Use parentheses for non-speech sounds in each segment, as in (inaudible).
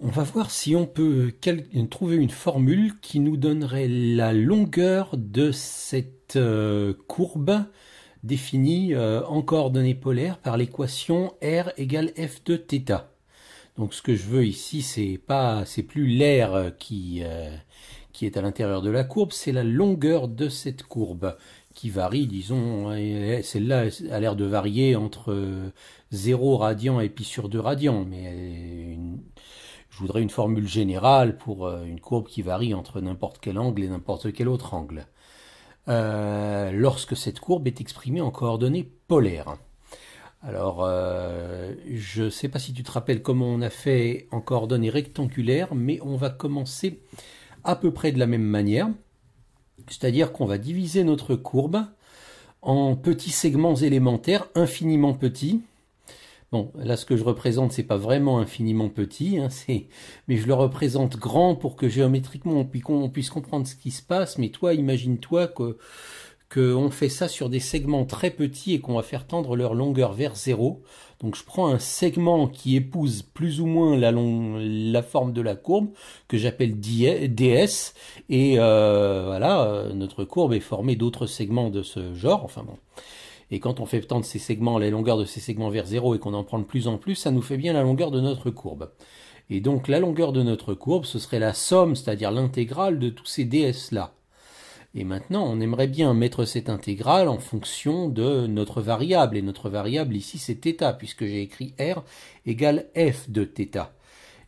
On va voir si on peut trouver une formule qui nous donnerait la longueur de cette euh, courbe définie euh, en coordonnées polaires par l'équation R égale F de θ. Donc ce que je veux ici, c'est pas, c'est plus l'air qui, euh, qui est à l'intérieur de la courbe, c'est la longueur de cette courbe qui varie, disons, celle-là a l'air de varier entre 0 radian et pi sur 2 radian, mais je voudrais une formule générale pour euh, une courbe qui varie entre n'importe quel angle et n'importe quel autre angle. Euh, lorsque cette courbe est exprimée en coordonnées polaires. Alors, euh, je ne sais pas si tu te rappelles comment on a fait en coordonnées rectangulaires, mais on va commencer à peu près de la même manière. C'est-à-dire qu'on va diviser notre courbe en petits segments élémentaires infiniment petits, Bon, là, ce que je représente, c'est pas vraiment infiniment petit, hein, mais je le représente grand pour que géométriquement on puisse comprendre ce qui se passe. Mais toi, imagine-toi que qu'on fait ça sur des segments très petits et qu'on va faire tendre leur longueur vers zéro. Donc je prends un segment qui épouse plus ou moins la, la forme de la courbe, que j'appelle DS, et euh, voilà, euh, notre courbe est formée d'autres segments de ce genre, enfin bon. Et quand on fait tendre ces segments, la longueur de ces segments vers zéro et qu'on en prend de plus en plus, ça nous fait bien la longueur de notre courbe. Et donc la longueur de notre courbe, ce serait la somme, c'est-à-dire l'intégrale de tous ces ds-là. Et maintenant, on aimerait bien mettre cette intégrale en fonction de notre variable. Et notre variable ici, c'est θ, puisque j'ai écrit R égale f de θ.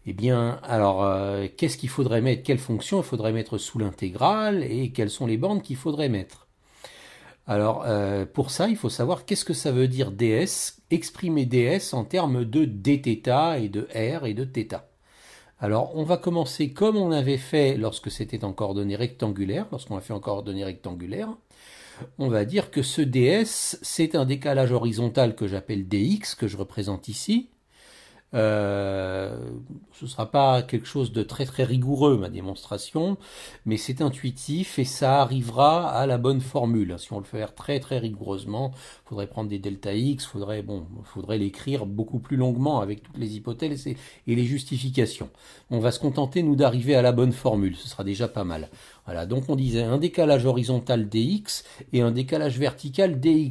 Eh bien, alors, euh, qu'est-ce qu'il faudrait mettre Quelle fonction il faudrait mettre sous l'intégrale Et quelles sont les bandes qu'il faudrait mettre alors euh, pour ça, il faut savoir qu'est-ce que ça veut dire ds, exprimer ds en termes de dθ et de r et de θ. Alors on va commencer comme on avait fait lorsque c'était en coordonnées rectangulaires, lorsqu'on a fait en coordonnées rectangulaires. On va dire que ce ds, c'est un décalage horizontal que j'appelle dx, que je représente ici, euh, ce ne sera pas quelque chose de très très rigoureux, ma démonstration, mais c'est intuitif et ça arrivera à la bonne formule. Si on le fait très très rigoureusement, il faudrait prendre des delta x, faudrait bon, faudrait l'écrire beaucoup plus longuement avec toutes les hypothèses et les justifications. On va se contenter, nous, d'arriver à la bonne formule, ce sera déjà pas mal. Voilà, donc on disait un décalage horizontal dx et un décalage vertical dy.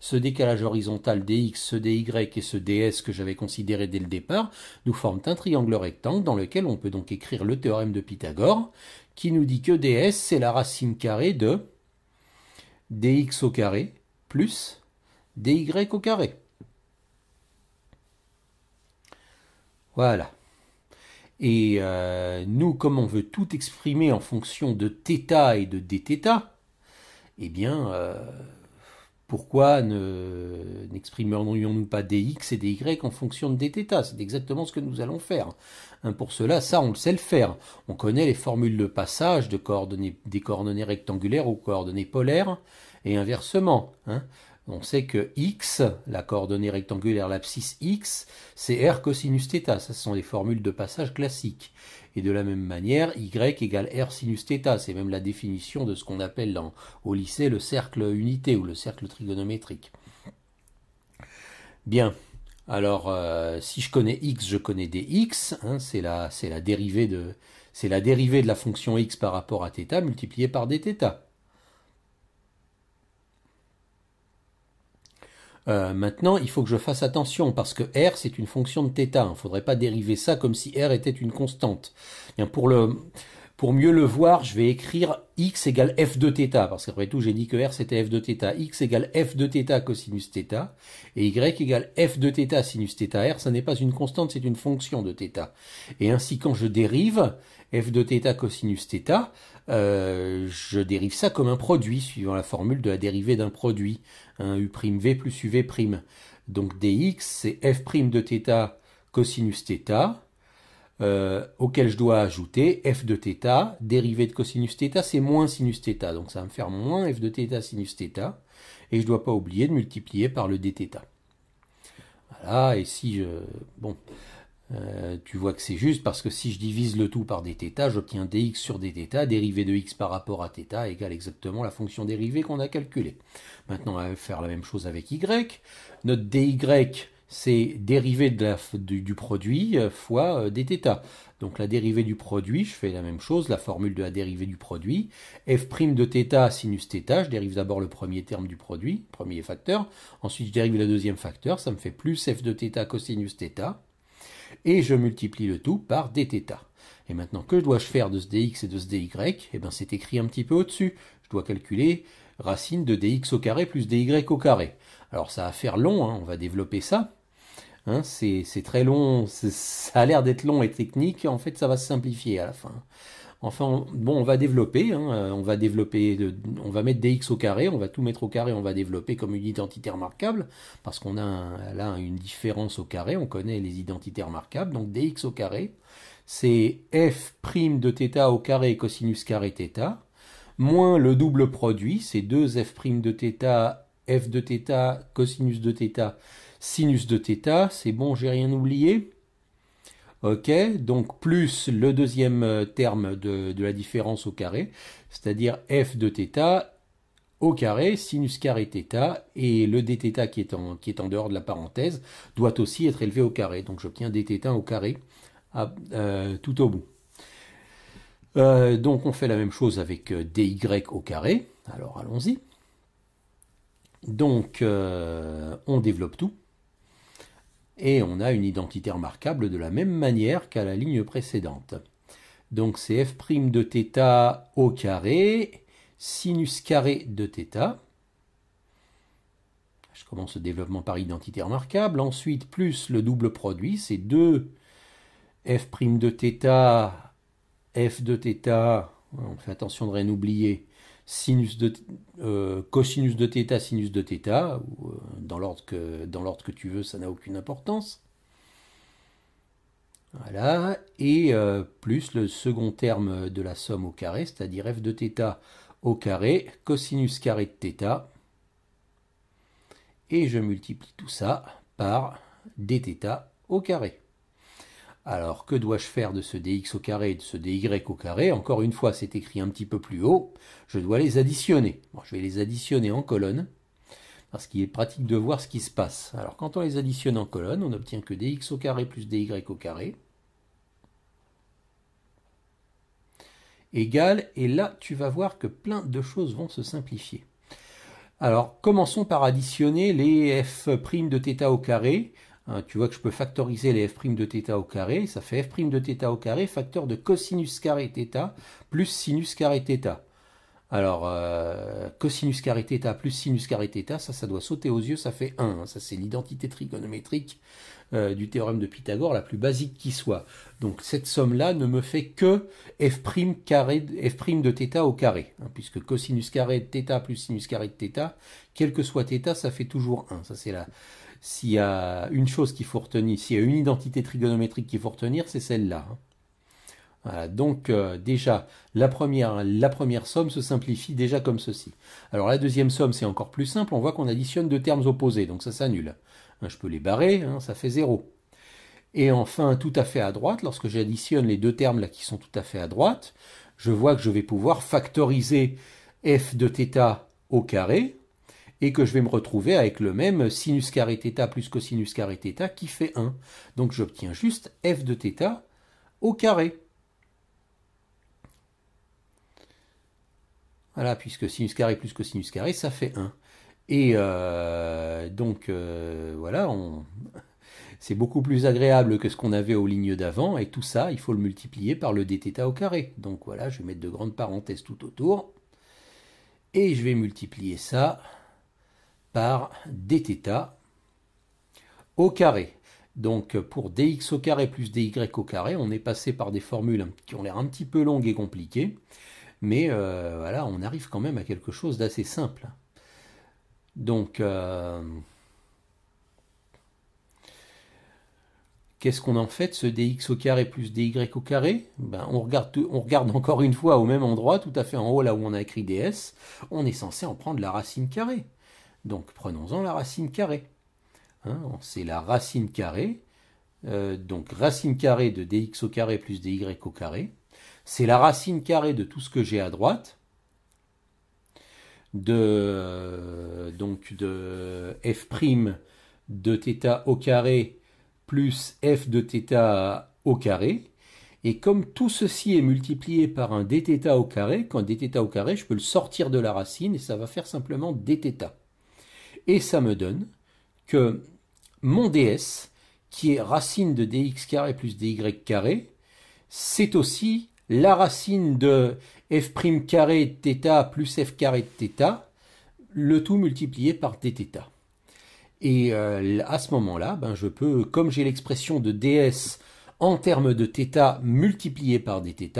Ce décalage horizontal dx, ce dy et ce ds que j'avais considéré dès le départ nous forment un triangle rectangle dans lequel on peut donc écrire le théorème de Pythagore qui nous dit que ds c'est la racine carrée de dx au carré plus dy au carré. Voilà. Et euh, nous, comme on veut tout exprimer en fonction de θ et de dθ, eh bien, euh, pourquoi n'exprimerions-nous pas dx et dy en fonction de dθ C'est exactement ce que nous allons faire. Hein, pour cela, ça, on le sait le faire. On connaît les formules de passage des coordonnées rectangulaires aux coordonnées polaires et inversement. Hein on sait que x, la coordonnée rectangulaire l'abscisse x, c'est r cosinus θ. Ça, ce sont des formules de passage classiques. Et de la même manière, y égale r sinus θ. C'est même la définition de ce qu'on appelle au lycée le cercle unité ou le cercle trigonométrique. Bien. Alors, euh, si je connais x, je connais dx. Hein. c'est la, dérivée de, c'est la dérivée de la fonction x par rapport à θ multipliée par dθ. Euh, maintenant, il faut que je fasse attention parce que R, c'est une fonction de θ. Il ne faudrait pas dériver ça comme si R était une constante. Bien, pour le, pour mieux le voir, je vais écrire x égale f de θ, parce qu'après tout, j'ai dit que r c'était f de θ. x égale f de θ cosinus θ, et y égale f de θ sinus θ r, ça n'est pas une constante, c'est une fonction de θ. Et ainsi, quand je dérive f de θ cosinus θ, euh, je dérive ça comme un produit, suivant la formule de la dérivée d'un produit, hein, u'v plus uv'. Donc dx, c'est f' de θ cosinus θ, euh, auquel je dois ajouter f de θ, dérivé de cosinus θ, c'est moins sinus θ, donc ça va me faire moins f de θ sinus θ, et je ne dois pas oublier de multiplier par le dθ. Voilà, et si je... Bon, euh, tu vois que c'est juste, parce que si je divise le tout par dθ, j'obtiens dx sur dθ, dérivée de x par rapport à θ égale exactement la fonction dérivée qu'on a calculée. Maintenant, on va faire la même chose avec y. Notre dy c'est dérivé de la, du, produit euh, fois euh, dθ. Donc la dérivée du produit, je fais la même chose, la formule de la dérivée du produit. f' de θ sinus θ, je dérive d'abord le premier terme du produit, premier facteur. Ensuite, je dérive le deuxième facteur, ça me fait plus f de θ cosinus θ. Et je multiplie le tout par dθ. Et maintenant, que dois-je faire de ce dx et de ce dy Eh bien, c'est écrit un petit peu au-dessus. Je dois calculer racine de dx au carré plus dy au carré. Alors ça va faire long, hein, on va développer ça. Hein, c'est très long, ça a l'air d'être long et technique, en fait ça va se simplifier à la fin. Enfin, bon, on va développer, hein, euh, on va développer, on va mettre dx au carré, on va tout mettre au carré, on va développer comme une identité remarquable, parce qu'on a là une différence au carré, on connaît les identités remarquables, donc dx au carré, c'est f' de θ au carré cosinus carré θ, moins le double produit, c'est 2f' de θ f de θ, cosinus de θ, sinus de θ. C'est bon, j'ai rien oublié. Ok, donc plus le deuxième euh, terme de, la différence au carré, c'est-à-dire f de θ au carré, sinus carré θ, et le dθ qui est, en, qui est en dehors de la parenthèse doit aussi être élevé au carré. Donc j'obtiens dθ au carré euh, tout au bout. Euh, donc on fait la même chose avec dy au carré. Alors allons-y. Donc, euh, on développe tout. Et on a une identité remarquable de la même manière qu'à la ligne précédente. Donc, c'est f' de θ au carré, sinus carré de θ. Je commence le développement par identité remarquable. Ensuite, plus le double produit, c'est 2 f' de θ, f de θ, on fait attention de rien oublier, sinus de euh, cosinus de θ, sinus de θ, ou, euh, dans l'ordre que, tu veux, ça n'a aucune importance. Voilà, et euh, plus le second terme de la somme au carré, c'est-à-dire f de θ au carré, cosinus carré de θ, et je multiplie tout ça par dθ au carré. Alors que dois-je faire de ce dx au carré et de ce dy au carré Encore une fois, c'est écrit un petit peu plus haut. Je dois les additionner. je vais les additionner en colonne, parce qu'il est pratique de voir ce qui se passe. Alors quand on les additionne en colonne, on obtient que dx au carré plus dy au carré. Égal, et là tu vas voir que plein de choses vont se simplifier. Alors commençons par additionner les f' de θ au carré Hein, tu vois que je peux factoriser les f' de θ au carré, ça fait f' de θ au carré facteur de cosinus carré theta plus sinus carré theta alors, cosinus euh, carré θ plus sinus carré θ, ça, ça doit sauter aux yeux, ça fait 1. Hein. Ça, c'est l'identité trigonométrique euh, du théorème de Pythagore, la plus basique qui soit. Donc, cette somme-là ne me fait que f' carré, f' de θ au carré, hein, puisque cosinus carré de θ plus sinus carré de θ, quel que soit θ, ça fait toujours 1. Ça, c'est la... S'il y a une chose qu'il faut retenir, s'il y a une identité trigonométrique qu'il faut retenir, c'est celle-là. Hein. Voilà, donc euh, déjà, la première, la première somme se simplifie déjà comme ceci. Alors la deuxième somme, c'est encore plus simple, on voit qu'on additionne deux termes opposés, donc ça s'annule. Hein, je peux les barrer, hein, ça fait 0. Et enfin, tout à fait à droite, lorsque j'additionne les deux termes là qui sont tout à fait à droite, je vois que je vais pouvoir factoriser f de θ au carré, et que je vais me retrouver avec le même sinus carré θ plus cosinus carré θ qui fait 1. Donc j'obtiens juste f de θ au carré. Voilà, puisque sinus carré plus cosinus carré, ça fait 1. Et euh, donc, euh, voilà, on... (laughs) c'est beaucoup plus agréable que ce qu'on avait aux lignes d'avant. Et tout ça, il faut le multiplier par le dθ au carré. Donc voilà, je vais mettre de grandes parenthèses tout autour. Et je vais multiplier ça par dθ au carré. Donc pour dx au carré plus dy au carré, on est passé par des formules qui ont l'air un petit peu longues et compliquées. Mais euh, voilà, on arrive quand même à quelque chose d'assez simple. Donc, euh, qu'est-ce qu'on en fait ce dx au plus dy ben, on, regarde, on regarde encore une fois au même endroit, tout à fait en haut là où on a écrit ds, on est censé en prendre la racine carrée. Donc prenons-en la racine carrée. Hein, c'est la racine carrée, euh, donc racine carrée de dx au plus dy c'est la racine carrée de tout ce que j'ai à droite, de, donc de f' de θ au carré plus f de θ au carré. Et comme tout ceci est multiplié par un dθ au carré, quand dθ au carré, je peux le sortir de la racine et ça va faire simplement dθ. Et ça me donne que mon ds, qui est racine de dx carré plus dy carré, c'est aussi la racine de f' carré de θ plus f carré de le tout multiplié par dθ. Et euh, à ce moment-là, ben, je peux, comme j'ai l'expression de ds en termes de θ multiplié par dθ,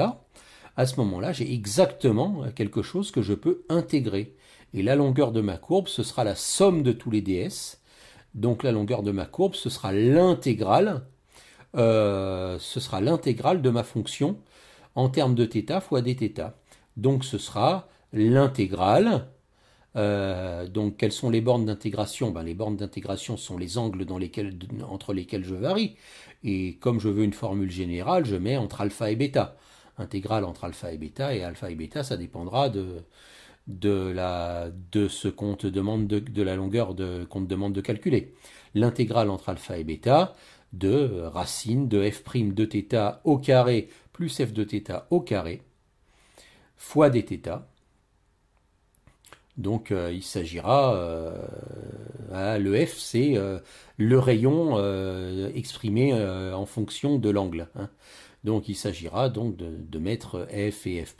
à ce moment-là, j'ai exactement quelque chose que je peux intégrer. Et la longueur de ma courbe, ce sera la somme de tous les ds. Donc la longueur de ma courbe, ce sera l'intégrale, euh, ce sera l'intégrale de ma fonction en termes de θ fois dθ. Donc ce sera l'intégrale. Euh, donc quelles sont les bornes d'intégration ben, Les bornes d'intégration sont les angles dans lesquels, entre lesquels je varie. Et comme je veux une formule générale, je mets entre alpha et bêta. Intégrale entre alpha et bêta, et alpha et bêta, ça dépendra de, de, la, de ce qu'on te demande de, la longueur de, qu'on te demande de calculer. L'intégrale entre alpha et bêta de racine de f' de θ au carré plus f de θ au carré fois dθ. Donc euh, il s'agira, euh, hein, le f c'est euh, le rayon exprimé en fonction de l'angle. Hein. Donc il s'agira donc de, mettre f et f'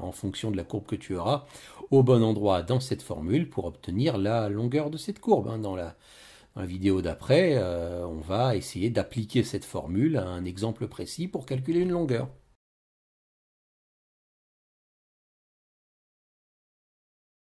en fonction de la courbe que tu auras au bon endroit dans cette formule pour obtenir la longueur de cette courbe hein, dans la la vidéo d'après, euh, on va essayer d'appliquer cette formule à un exemple précis pour calculer une longueur.